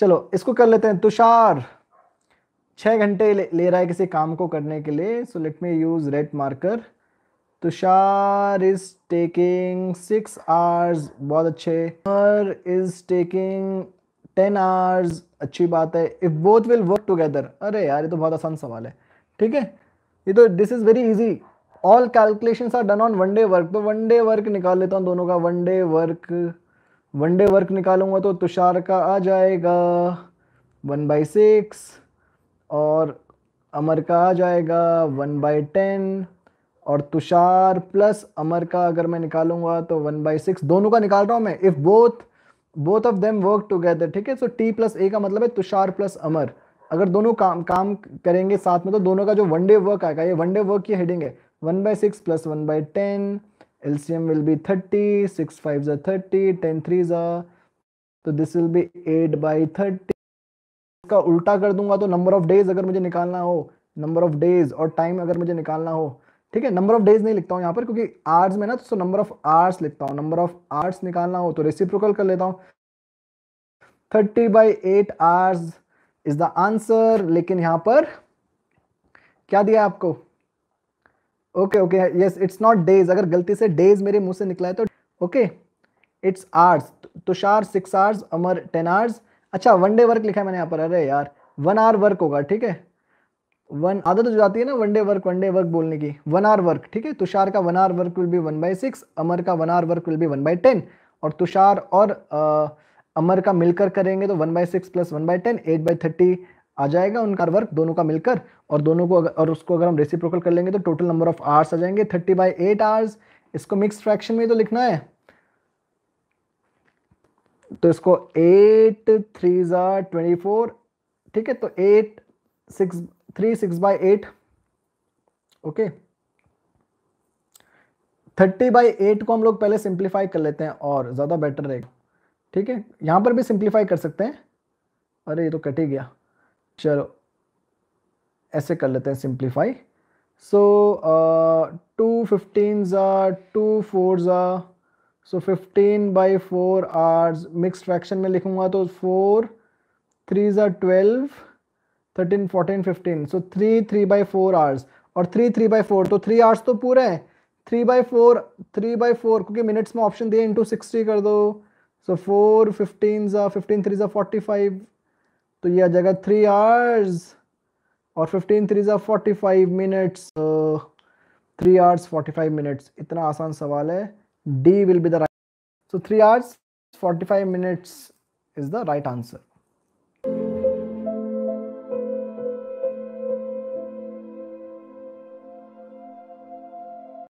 चलो इसको कर लेते हैं तुषार छह घंटे ले, ले रहा है किसी काम को करने के लिए so let me use red marker Tushar is taking six hours बहुत अच्छे Tushar is taking ten hours अच्छी बात है if both will work together अरे यार ये तो बहुत आसान सवाल है ठीक है ये तो this is very easy all calculation are done on one day work तो वन डे वर्क निकाल लेता हूँ दोनों का one day work one day work निकालूंगा तो तुषार का आ जाएगा वन बाई सिक्स और अमर का आ जाएगा वन बाई टेन और तुषार प्लस अमर का अगर मैं निकालूंगा तो वन बाई सिक्स दोनों का निकाल रहा हूँ मैं if both both of them work together ठीक है सो टी प्लस ए का मतलब है तुषार प्लस अमर अगर दोनों काम काम करेंगे साथ में तो दोनों का जो वन डे वर्क आएगा ये वन डे वर्क की हेडिंग है one by six plus one by ten L C M will be thirty six five ज़ा थर्टी टेन थ्री तो this will be eight by thirty इसका उल्टा कर दूंगा तो नंबर ऑफ डेज अगर मुझे निकालना हो नंबर ऑफ डेज और टाइम अगर मुझे निकालना हो ठीक है नंबर ऑफ डेज नहीं लिखता हूँ यहाँ पर क्योंकि आर्स में ना तो नंबर ऑफ आर्स लिखता हूँ नंबर ऑफ आवर्स निकालना हो तो रेसिप्रोकल कर लेता हूँ thirty by eight hours is the answer लेकिन यहां पर क्या दिया आपको okay okay yes it's not days अगर गलती से डेज मेरे मुंह से निकला है तो okay it's hours Tushar six hours Amar ten hours अच्छा वन डे वर्क लिखा है मैंने यहाँ पर अरे यार वन आवर वर्क होगा ठीक है वन आदत हो जाती है ना one day work one day work बोलने की वन आवर वर्क ठीक है तुषार का one hour work will be one by six Amar का one hour work will be one by ten और तुषार और आ, अमर का मिलकर करेंगे तो one by six plus one by ten eight by thirty आ जाएगा उनका वर्क दोनों का मिलकर और दोनों को अगर, और उसको अगर हम रेसिप्रोकल कर लेंगे तो टोटल नंबर ऑफ आवर्स आ जाएंगे थर्टी बाई एट आवर्स इसको मिक्स फ्रैक्शन में तो लिखना है तो इसको एट थ्री ट्वेंटी फोर ठीक है तो eight six three six by eight okay thirty by eight को हम लोग पहले सिंप्लीफाई कर लेते हैं और ज़्यादा बेटर रहेगा ठीक है यहाँ पर भी सिंप्लीफाई कर सकते हैं अरे ये तो कट ही गया चलो ऐसे कर लेते हैं सिंप्लीफाई सो टू फिफ्टीन ज़ा टू फोर ज़ा so fifteen by four hours mix fraction में लिखूँगा तो फोर थ्री ज़ा twelve thirteen fourteen fifteen so three three by four hours और थ्री थ्री बाई फोर तो थ्री आर्स तो पूरे हैं three by four three by four क्योंकि मिनट्स में ऑप्शन दिए इंटू सिक्सटी कर दो सो फोर फिफ्टीन ज़ा फिफ्टीन थ्री ज़ा फोर्टी फाइव तो ये आ जाएगा थ्री आवर्स और फिफ्टीन थ्री ज़ा forty five minutes three hours forty five minutes इतना आसान सवाल है D will be the right so three hours forty five minutes is the right answer